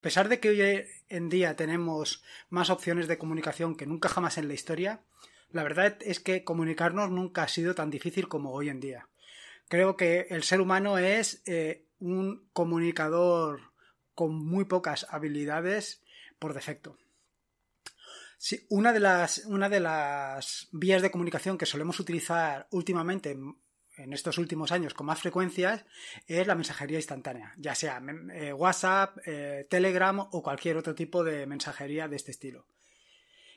A pesar de que hoy en día tenemos más opciones de comunicación que nunca jamás en la historia, la verdad es que comunicarnos nunca ha sido tan difícil como hoy en día. Creo que el ser humano es eh, un comunicador con muy pocas habilidades por defecto. una de las vías de comunicación que solemos utilizar últimamente en estos últimos años con más frecuencia es la mensajería instantánea, ya sea mm, eh, WhatsApp, eh, Telegram o cualquier otro tipo de mensajería de este estilo.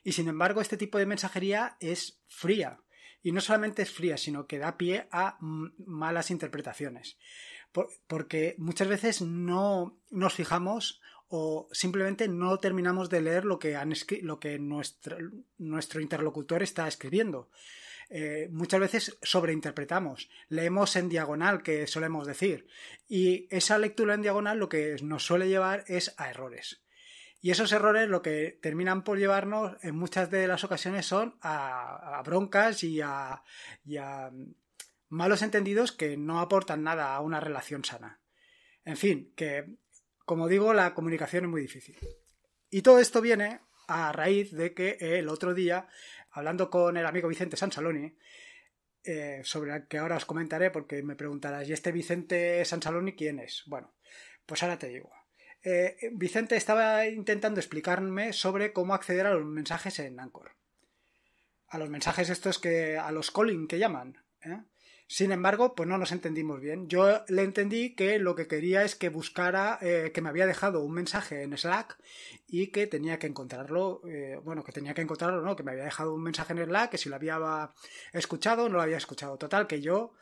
Y sin embargo, este tipo de mensajería es fría. Y no solamente es fría, sino que da pie a mm, malas interpretaciones. porque muchas veces no nos fijamos o simplemente no terminamos de leer lo que, han lo que nuestro, nuestro interlocutor está escribiendo. Eh, muchas veces sobreinterpretamos, leemos en diagonal, que solemos decir, y esa lectura en diagonal lo que nos suele llevar es a errores. Y esos errores lo que terminan por llevarnos en muchas de las ocasiones son a, broncas y y a malos entendidos que no aportan nada a una relación sana. En fin, que como digo, la comunicación es muy difícil. Y todo esto viene a raíz de que el otro día hablando con el amigo Vicente Sansaloni, eh, sobre el que ahora os comentaré, porque me preguntarás, ¿y este Vicente Sansaloni quién es? Bueno, pues ahora te digo. Eh, Vicente estaba intentando explicarme sobre cómo acceder a los mensajes en Anchor. A los mensajes estos que. a los calling que llaman. ¿eh? Sin embargo, pues no nos entendimos bien. Yo le entendí que lo que quería es que buscara, eh, que me había dejado un mensaje en Slack y que tenía que encontrarlo, eh, bueno, que tenía que encontrarlo, ¿no? Que me había dejado un mensaje en Slack, que si lo había escuchado, no lo había escuchado. Total, que yo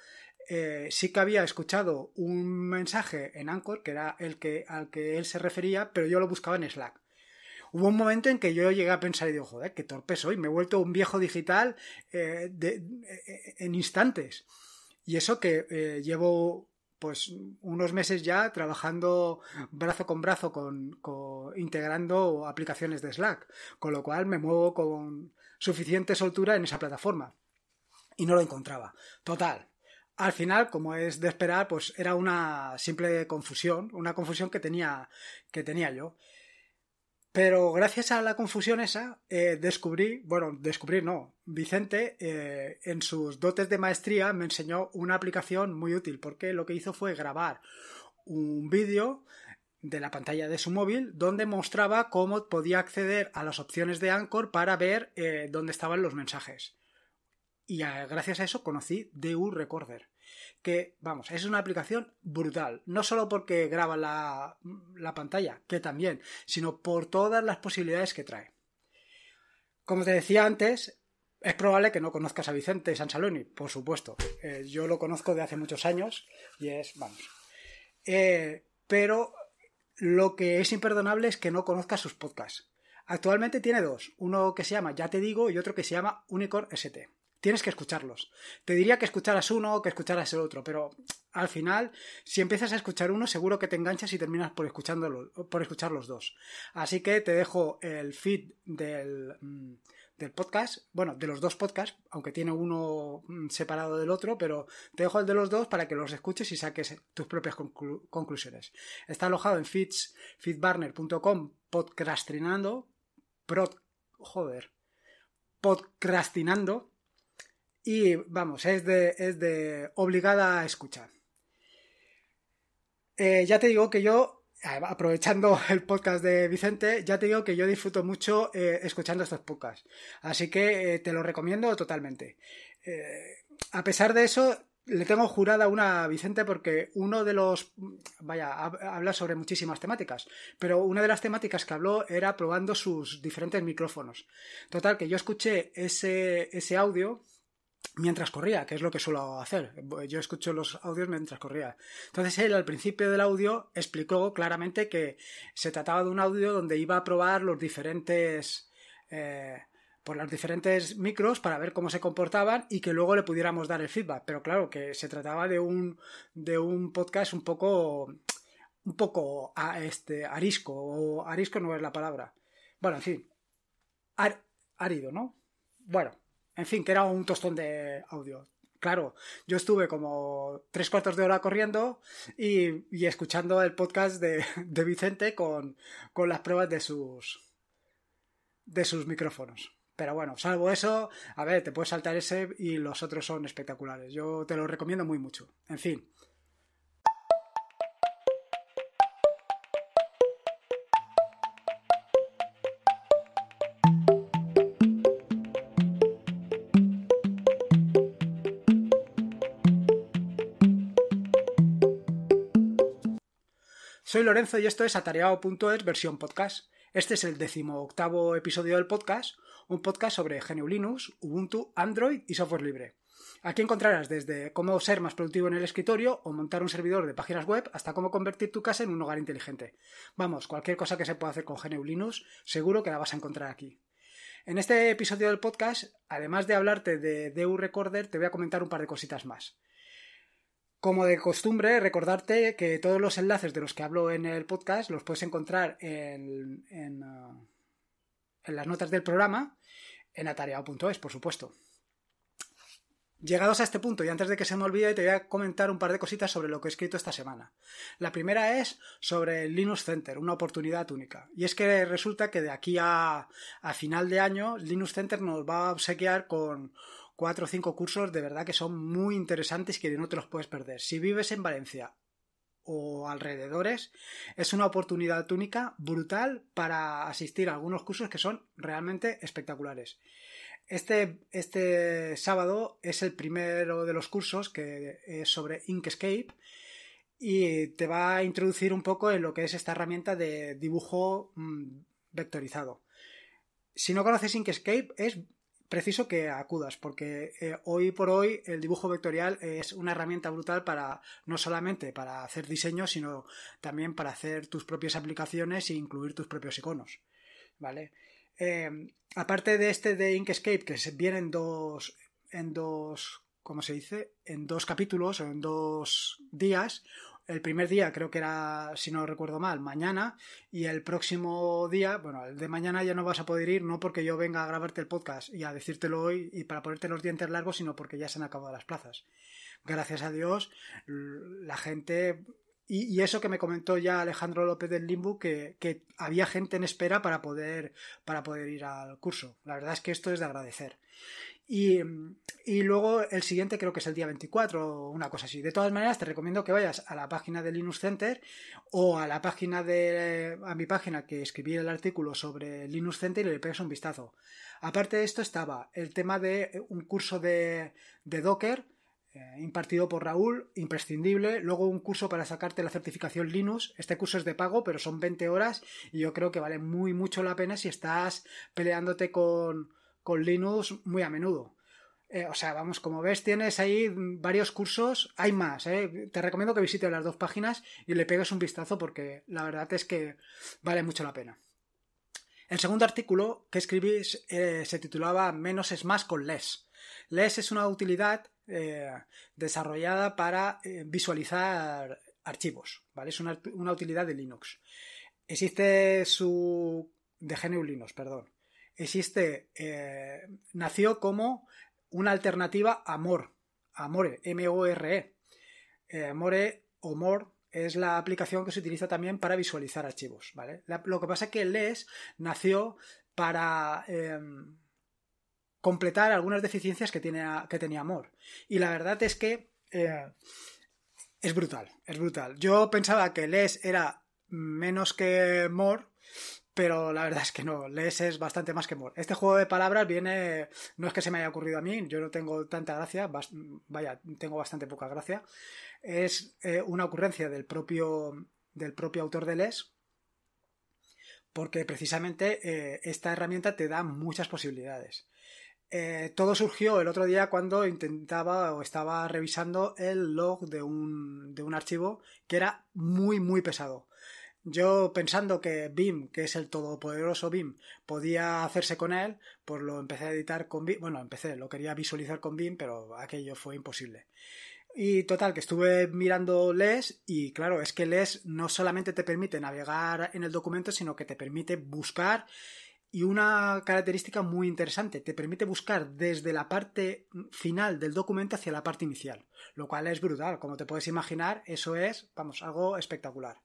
eh, sí que había escuchado un mensaje en Anchor, que era el que, al que él se refería, pero yo lo buscaba en Slack hubo un momento en que yo llegué a pensar y digo, joder, qué torpe soy, me he vuelto un viejo digital en instantes. Y eso que eh, llevo pues unos meses ya trabajando brazo con brazo con, integrando aplicaciones de Slack, con lo cual me muevo con suficiente soltura en esa plataforma y no lo encontraba. Total, al final, como es de esperar, pues era una simple confusión, una confusión que tenía que tenía yo. Pero gracias a la confusión esa, eh, descubrí, bueno, descubrí no, Vicente eh, en sus dotes de maestría me enseñó una aplicación muy útil porque lo que hizo fue grabar un vídeo de la pantalla de su móvil donde mostraba cómo podía acceder a las opciones de Anchor para ver eh, dónde estaban los mensajes. Y gracias a eso conocí DU Recorder que, vamos, es una aplicación brutal, no solo porque graba la, pantalla, que también, sino por todas las posibilidades que trae. Como te decía antes, es probable que no conozcas a Vicente Sansaloni, por supuesto. Eh, yo lo conozco de hace muchos años y es, vamos. Eh, pero lo que es imperdonable es que no conozcas sus podcasts. Actualmente tiene dos, uno que se llama Ya te digo y otro que se llama Unicorn ST tienes que escucharlos. Te diría que escucharas uno, o que escucharas el otro, pero al final, si empiezas a escuchar uno, seguro que te enganchas y terminas por, por escuchar los dos. Así que te dejo el feed del, mm, podcast, bueno, de los dos podcasts, aunque tiene uno mm, separado del otro, pero te dejo el de los dos para que los escuches y saques tus propias conclusiones. Está alojado en feeds, feedbarner.com, podcastinando, prod, joder, podcastinando, y vamos, es de, es de obligada a escuchar. Eh, ya te digo que yo, aprovechando el podcast de Vicente, ya te digo que yo disfruto mucho eh, escuchando estos podcasts. Así que eh, te lo recomiendo totalmente. a pesar de eso, le tengo jurada una a Vicente porque uno de los. Vaya, habla sobre muchísimas temáticas, pero una de las temáticas que habló era probando sus diferentes micrófonos. Total, que yo escuché ese, ese audio mientras corría, que es lo que suelo hacer. Yo escucho los audios mientras corría. Entonces él al principio del audio explicó claramente que se trataba de un audio donde iba a probar los diferentes... Eh, por pues los diferentes micros para ver cómo se comportaban y que luego le pudiéramos dar el feedback. Pero claro, que se trataba de un, de un podcast un poco, un poco a este, arisco, o arisco no es la palabra. Bueno, en fin, ¿no? Bueno, en fin, que era un tostón de audio. Claro, yo estuve como tres cuartos de hora corriendo y, escuchando el podcast de, Vicente con, con, las pruebas de sus, de sus micrófonos. Pero bueno, salvo eso, a ver, te puedes saltar ese y los otros son espectaculares. Yo te lo recomiendo muy mucho. En fin, Soy Lorenzo y esto es atareado.es versión podcast. Este es el decimoctavo episodio del podcast, un podcast sobre GNU Linux, Ubuntu, Android y software libre. Aquí encontrarás desde cómo ser más productivo en el escritorio o montar un servidor de páginas web hasta cómo convertir tu casa en un hogar inteligente. Vamos, cualquier cosa que se pueda hacer con GNU Linux, seguro que la vas a encontrar aquí. En este episodio del podcast, además de hablarte de DU Recorder, te voy a comentar un par de cositas más. Como de costumbre, recordarte que todos los enlaces de los que hablo en el podcast los puedes encontrar en, en, uh, en las notas del programa, en atareado.es, por supuesto. Llegados a este punto, y antes de que se me olvide, te voy a comentar un par de cositas sobre lo que he escrito esta semana. La primera es sobre Linux Center, una oportunidad única. Y es que resulta que de aquí a, a final de año, Linux Center nos va a obsequiar con cuatro o cinco cursos de verdad que son muy interesantes que no te los puedes perder. Si vives en Valencia o alrededores, es una oportunidad única brutal para asistir a algunos cursos que son realmente espectaculares. Este, este sábado es el primero de los cursos que es sobre Inkscape y te va a introducir un poco en lo que es esta herramienta de dibujo mm, vectorizado. Si no conoces Inkscape, es preciso que acudas, porque eh, hoy por hoy el dibujo vectorial es una herramienta brutal para no solamente para hacer diseño, sino también para hacer tus propias aplicaciones e incluir tus propios iconos. ¿Vale? Em, aparte de este de Inkscape, que viene en dos. en dos. ¿cómo se dice? en dos capítulos o en dos días el primer día creo que era, si no recuerdo mal, mañana, y el próximo día, bueno, el de mañana ya no vas a poder ir, no porque yo venga a grabarte el podcast y a decírtelo hoy y para ponerte los dientes largos, sino porque ya se han acabado las plazas. Gracias a Dios, la gente... Y, eso que me comentó ya Alejandro López del Limbu, que, que, había gente en espera para poder, para poder ir al curso. La verdad es que esto es de agradecer. Mm, y, luego el siguiente creo que es el día 24 o una cosa así. De todas maneras, te recomiendo que vayas a la página de Linux Center o a la página de a mi página que escribí el artículo sobre Linux Center y le pegas un vistazo. Aparte de esto estaba el tema de un curso de, de Docker eh, impartido por Raúl, imprescindible. Luego un curso para sacarte la certificación Linux. Este curso es de pago, pero son 20 horas y yo creo que vale muy mucho la pena si estás peleándote con con Linux muy a menudo. Eh, o sea, vamos, como ves, tienes ahí varios cursos, hay más, eh. te recomiendo que visites las dos páginas y le pegues un vistazo porque la verdad es que vale mucho la pena. El segundo artículo que escribí eh, se titulaba Menos es más con less. Less es una utilidad desarrollada para visualizar archivos, ¿vale? Es una, una utilidad de Linux. Existe su... de GNU Linux, perdón existe, eh, nació como una alternativa a More, More M-O-R-E. Eh, More o More es la aplicación que se utiliza también para visualizar archivos, ¿vale? lo que pasa es que LES nació para em, completar algunas deficiencias que, tiene, que tenía More. Y la verdad es que eh, es brutal, es brutal. Yo pensaba que LES era menos que More, pero la verdad es que no, Les es bastante más que mor. Este juego de palabras viene, no es que se me haya ocurrido a mí, yo no tengo tanta gracia, vaya, tengo bastante poca gracia, es eh, una ocurrencia del propio, del propio autor de Les, porque precisamente eh, esta herramienta te da muchas posibilidades. Eh, todo surgió el otro día cuando intentaba o estaba revisando el log de un archivo que era muy, muy pesado. Yo pensando que BIM, que es el todopoderoso BIM, podía hacerse con él, pues lo empecé a editar con BIM. Bueno, empecé, lo quería visualizar con BIM, pero aquello fue imposible. Y total, que estuve mirando LES y claro, es que LES no solamente te permite navegar en el documento, sino que te permite buscar y una característica muy interesante, te permite buscar desde la parte final del documento hacia la parte inicial, lo cual es brutal, como te puedes imaginar, eso es, vamos, algo espectacular.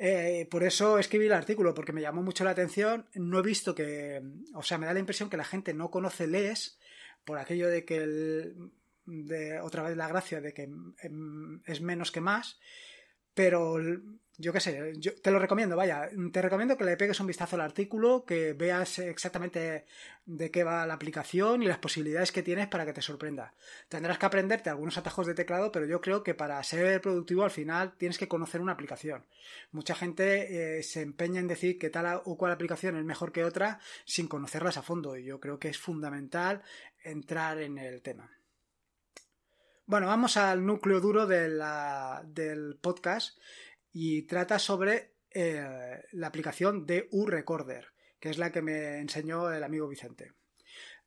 Eh, por eso escribí el artículo, porque me llamó mucho la atención. No he visto que, o sea, me da la impresión que la gente no conoce LES por aquello de que el, de, otra vez la gracia de que em, es menos que más. Pero yo qué sé, te lo recomiendo, vaya, te recomiendo que le pegues un vistazo al artículo, que veas exactamente de qué va la aplicación y las posibilidades que tienes para que te sorprenda. Tendrás que aprenderte algunos atajos de teclado, pero yo creo que para ser productivo al final tienes que conocer una aplicación. Mucha gente eh, se empeña en decir que tal o cual aplicación es mejor que otra sin conocerlas a fondo y yo creo que es fundamental entrar en el tema. Bueno, vamos al núcleo duro del podcast y trata sobre eh, la aplicación de recorder que es la que me enseñó el amigo Vicente.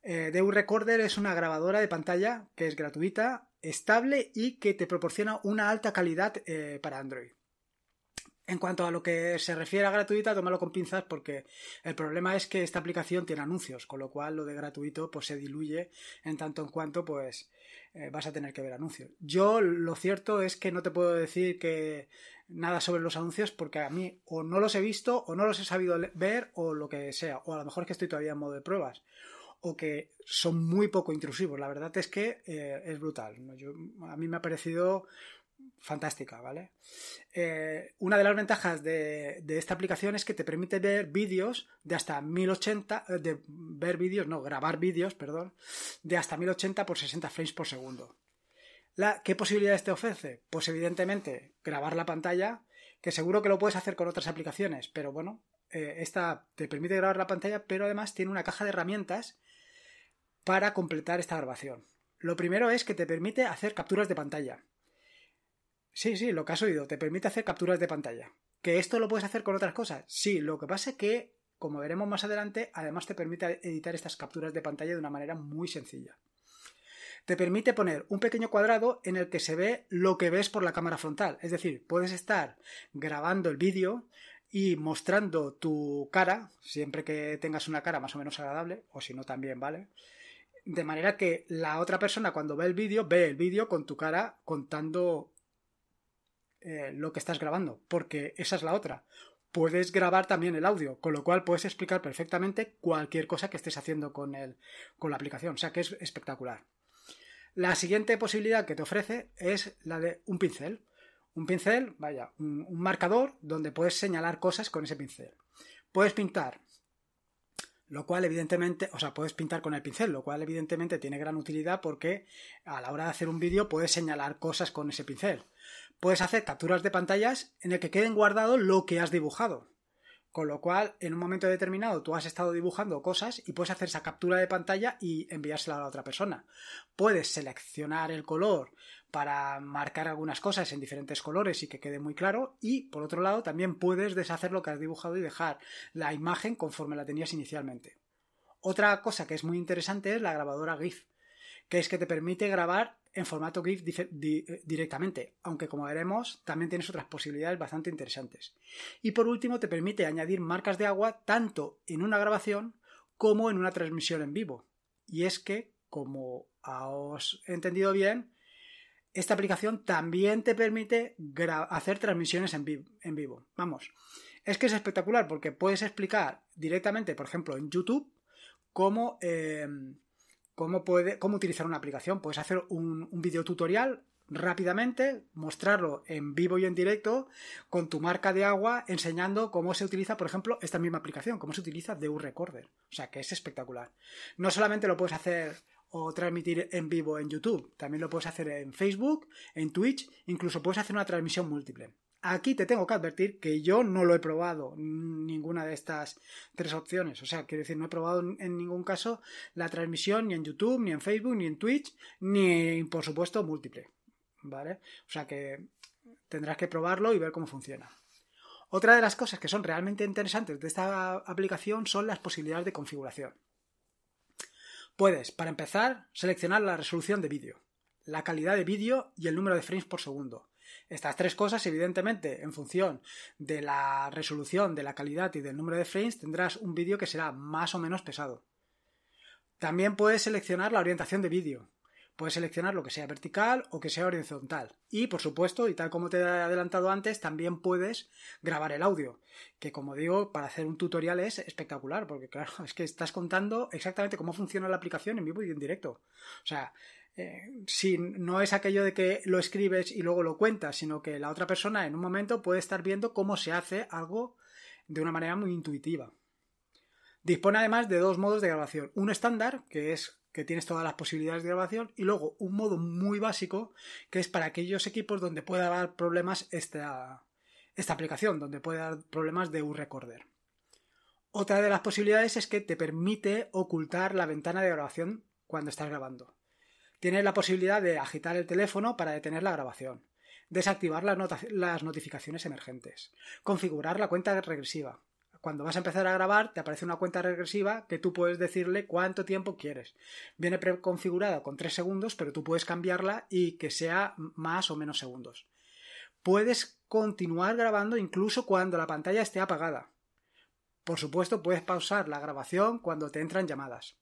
Eh, DU Recorder es una grabadora de pantalla que es gratuita, estable y que te proporciona una alta calidad eh, para Android. En cuanto a lo que se refiere a gratuita, tómalo con pinzas porque el problema es que esta aplicación tiene anuncios, con lo cual lo de gratuito pues se diluye en tanto en cuanto pues eh, vas a tener que ver anuncios. Yo lo cierto es que no te puedo decir que nada sobre los anuncios porque a mí o no los he visto o no los he sabido ver o lo que sea, o a lo mejor es que estoy todavía en modo de pruebas o que son muy poco intrusivos. La verdad es que eh, es brutal. a mí me ha parecido fantástica, ¿vale? Eh, una de las ventajas de, esta aplicación es que te permite ver vídeos de hasta 1080, eh, de ver vídeos, no, grabar vídeos, perdón, de hasta 1080 por 60 frames por segundo. La, ¿Qué posibilidades te ofrece? Pues evidentemente grabar la pantalla, que seguro que lo puedes hacer con otras aplicaciones, pero bueno, eh, esta te permite grabar la pantalla, pero además tiene una caja de herramientas para completar esta grabación. Lo primero es que te permite hacer capturas de pantalla. Sí, sí, lo que has oído, te permite hacer capturas de pantalla. ¿Que esto lo puedes hacer con otras cosas? Sí, lo que pasa es que, como veremos más adelante, además te permite editar estas capturas de pantalla de una manera muy sencilla. Te permite poner un pequeño cuadrado en el que se ve lo que ves por la cámara frontal. Es decir, puedes estar grabando el vídeo y mostrando tu cara, siempre que tengas una cara más o menos agradable, o si no también, ¿vale? De manera que la otra persona cuando ve el vídeo, ve el vídeo con tu cara contando eh, lo que estás grabando, porque esa es la otra. Puedes grabar también el audio, con lo cual puedes explicar perfectamente cualquier cosa que estés haciendo con, con la aplicación. O sea que es espectacular. La siguiente posibilidad que te ofrece es la de un pincel. Un pincel, vaya, un marcador donde puedes señalar cosas con ese pincel. Puedes pintar, lo cual evidentemente, o sea, puedes pintar con el pincel, lo cual evidentemente tiene gran utilidad porque a la hora de hacer un vídeo puedes señalar cosas con ese pincel puedes hacer capturas de pantallas en el que queden guardado lo que has dibujado. Con lo cual, en un momento determinado, tú has estado dibujando cosas y puedes hacer esa captura de pantalla y enviársela a la otra persona. Puedes seleccionar el color para marcar algunas cosas en diferentes colores y que quede muy claro. Y, por otro lado, también puedes deshacer lo que has dibujado y dejar la imagen conforme la tenías inicialmente. Otra cosa que es muy interesante es la grabadora GIF, que es que te permite grabar en formato GIF eh, directamente, aunque como veremos también tienes otras posibilidades bastante interesantes. Y por último te permite añadir marcas de agua tanto en una grabación como en una transmisión en vivo. Y es que, como os he entendido bien, esta aplicación también te permite hacer transmisiones en, vivo. Vamos, es que es espectacular porque puedes explicar directamente, por ejemplo, en YouTube, cómo... Em, ¿Cómo, puede, cómo utilizar una aplicación? Puedes hacer un, video tutorial rápidamente, mostrarlo en vivo y en directo con tu marca de agua, enseñando cómo se utiliza, por ejemplo, esta misma aplicación, cómo se utiliza de un recorder. O sea, que es espectacular. No solamente lo puedes hacer o transmitir en vivo en YouTube, también lo puedes hacer en Facebook, en Twitch, incluso puedes hacer una transmisión múltiple. Aquí te tengo que advertir que yo no lo he probado ninguna de estas tres opciones. O sea, quiero decir, no he probado en ningún caso la transmisión ni en YouTube, ni en Facebook, ni en Twitch, ni por supuesto múltiple. ¿Vale? O sea que tendrás que probarlo y ver cómo funciona. Otra de las cosas que son realmente interesantes de esta aplicación son las posibilidades de configuración. Puedes, para empezar, seleccionar la resolución de vídeo, la calidad de vídeo y el número de frames por segundo. Estas tres cosas, evidentemente, en función de la resolución, de la calidad y del número de frames, tendrás un vídeo que será más o menos pesado. También puedes seleccionar la orientación de vídeo. Puedes seleccionar lo que sea vertical o que sea horizontal. Y, por supuesto, y tal como te he adelantado antes, también puedes grabar el audio, que como digo, para hacer un tutorial es espectacular, porque claro, es que estás contando exactamente cómo funciona la aplicación en vivo y en directo. O sea, eh, si no es aquello de que lo escribes y luego lo cuentas, sino que la otra persona en un momento puede estar viendo cómo se hace algo de una manera muy intuitiva. Dispone además de dos modos de grabación. un estándar, que es que tienes todas las posibilidades de grabación, y luego un modo muy básico, que es para aquellos equipos donde pueda dar problemas esta, esta aplicación, donde puede dar problemas de un recorder. Otra de las posibilidades es que te permite ocultar la ventana de grabación cuando estás grabando. Tienes la posibilidad de agitar el teléfono para detener la grabación, desactivar las, las notificaciones emergentes, configurar la cuenta regresiva, cuando vas a empezar a grabar, te aparece una cuenta regresiva que tú puedes decirle cuánto tiempo quieres. Viene preconfigurada con 3 segundos, pero tú puedes cambiarla y que sea más o menos segundos. Puedes continuar grabando incluso cuando la pantalla esté apagada. Por supuesto, puedes pausar la grabación cuando te entran llamadas.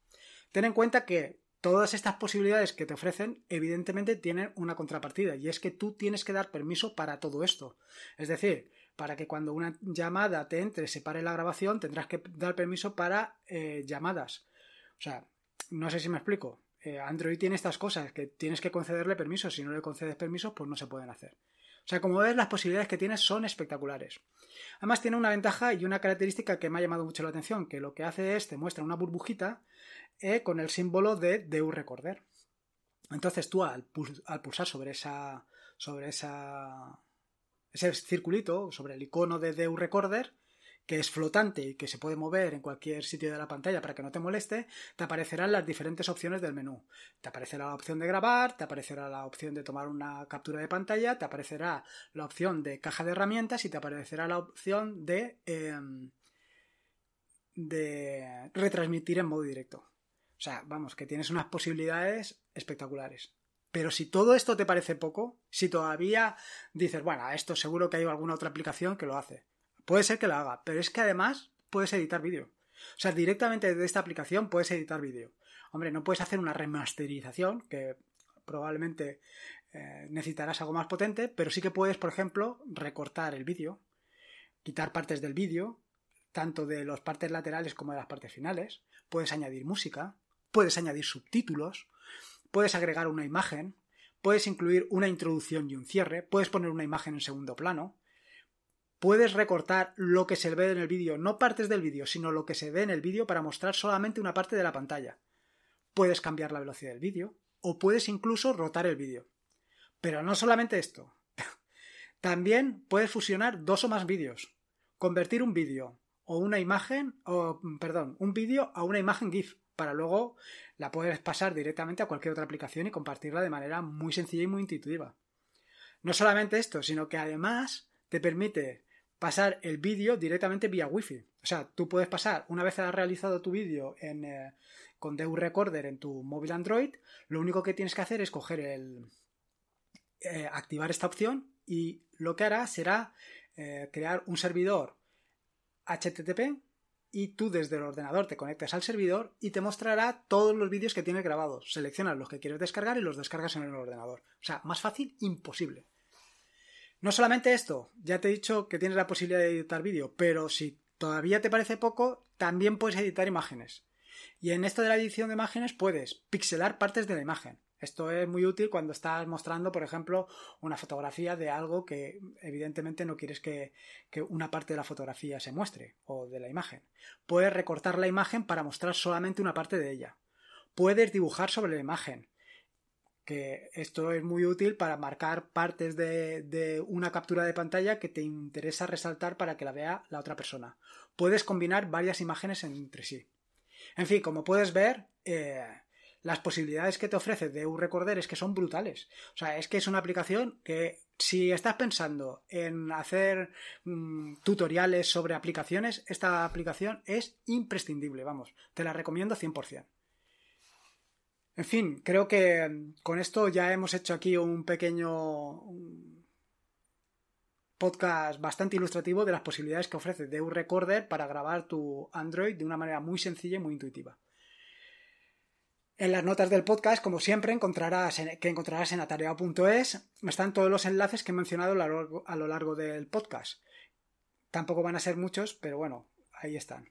Ten en cuenta que todas estas posibilidades que te ofrecen, evidentemente tienen una contrapartida, y es que tú tienes que dar permiso para todo esto. Es decir, para que cuando una llamada te entre, se pare la grabación, tendrás que dar permiso para eh, llamadas. O sea, no sé si me explico. Eh, Android tiene estas cosas que tienes que concederle permiso, Si no le concedes permiso pues no se pueden hacer. O sea, como ves, las posibilidades que tienes son espectaculares. Además, tiene una ventaja y una característica que me ha llamado mucho la atención, que lo que hace es te muestra una burbujita eh, con el símbolo de DU Recorder. Entonces tú al, pulsar sobre esa. sobre esa. ese circulito, sobre el icono de DU Recorder, que es flotante y que se puede mover en cualquier sitio de la pantalla para que no te moleste, te aparecerán las diferentes opciones del menú. Te aparecerá la opción de grabar, te aparecerá la opción de tomar una captura de pantalla, te aparecerá la opción de caja de herramientas y te aparecerá la opción de, em, de retransmitir en modo directo. O sea, vamos, que tienes unas posibilidades espectaculares. Pero si todo esto te parece poco, si todavía dices, bueno, esto seguro que hay alguna otra aplicación que lo hace. Puede ser que la haga, pero es que además puedes editar vídeo. O sea, directamente desde esta aplicación puedes editar vídeo. Hombre, no puedes hacer una remasterización, que probablemente eh, necesitarás algo más potente, pero sí que puedes, por ejemplo, recortar el vídeo, quitar partes del vídeo, tanto de las partes laterales como de las partes finales. Puedes añadir música, puedes añadir subtítulos, puedes agregar una imagen, puedes incluir una introducción y un cierre, puedes poner una imagen en segundo plano, puedes recortar lo que se ve en el vídeo, no partes del vídeo, sino lo que se ve en el vídeo para mostrar solamente una parte de la pantalla. Puedes cambiar la velocidad del vídeo o puedes incluso rotar el vídeo. Pero no solamente esto. También puedes fusionar dos o más vídeos, convertir un vídeo o una imagen o mm, perdón, un vídeo a una imagen GIF para luego la puedes pasar directamente a cualquier otra aplicación y compartirla de manera muy sencilla y muy intuitiva. No solamente esto, sino que además te permite pasar el vídeo directamente vía Wi-Fi. O sea, tú puedes pasar, una vez has realizado tu vídeo en, eh, con DU Recorder en tu móvil Android, lo único que tienes que hacer es coger el. Eh, activar esta opción y lo que hará será eh, crear un servidor HTTP y tú desde el ordenador te conectas al servidor y te mostrará todos los vídeos que tienes grabados. Seleccionas los que quieres descargar y los descargas en el ordenador. O sea, más fácil, imposible. No solamente esto, ya te he dicho que tienes la posibilidad de editar vídeo, pero si todavía te parece poco, también puedes editar imágenes. Y en esto de la edición de imágenes puedes pixelar partes de la imagen. Esto es muy útil cuando estás mostrando, por ejemplo, una fotografía de algo que evidentemente no quieres que, que, una parte de la fotografía se muestre o de la imagen. Puedes recortar la imagen para mostrar solamente una parte de ella. Puedes dibujar sobre la imagen esto es muy útil para marcar partes de, una captura de pantalla que te interesa resaltar para que la vea la otra persona. Puedes combinar varias imágenes entre sí. En fin, como puedes ver, eh, las posibilidades que te ofrece de Recorder es que son brutales. O sea, es que es una aplicación que si estás pensando en hacer mm, tutoriales sobre aplicaciones, esta aplicación es imprescindible, vamos, te la recomiendo 100%. En fin, creo que em, con esto ya hemos hecho aquí un pequeño podcast bastante ilustrativo de las posibilidades que ofrece un Recorder para grabar tu Android de una manera muy sencilla y muy intuitiva. En las notas del podcast, como siempre, encontrarás que encontrarás en atareado.es, están todos los enlaces que he mencionado a lo largo del podcast. Tampoco van a ser muchos, pero bueno, ahí están.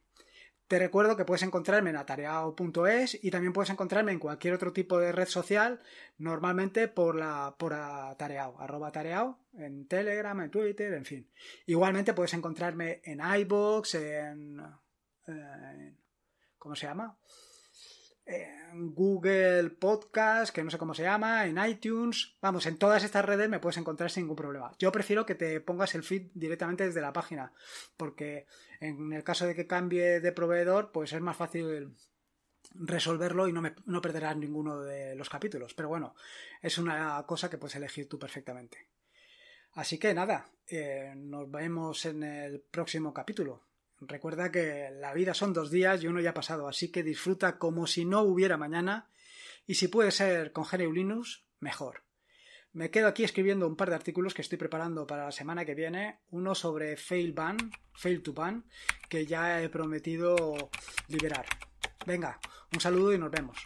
Te recuerdo que puedes encontrarme en atareao.es y también puedes encontrarme en cualquier otro tipo de red social, normalmente por la por en Telegram, en Twitter, en fin. Igualmente puedes encontrarme en iBox, en, en ¿cómo se llama? En Google Podcast, que no sé cómo se llama, en iTunes, vamos, en todas estas redes me puedes encontrar sin ningún problema. Yo prefiero que te pongas el feed directamente desde la página, porque en el caso de que cambie de proveedor, pues es más fácil resolverlo y no, me, perderás ninguno de los capítulos. Pero bueno, es una cosa que puedes elegir tú perfectamente. Así que nada, eh, nos vemos en el próximo capítulo. Recuerda que la vida son dos días y uno ya ha pasado, así que disfruta como si no hubiera mañana y si puede ser con Gereulinus, mejor. Me quedo aquí escribiendo un par de artículos que estoy preparando para la semana que viene. Uno sobre fail ban, fail to ban, que ya he prometido liberar. Venga, un saludo y nos vemos.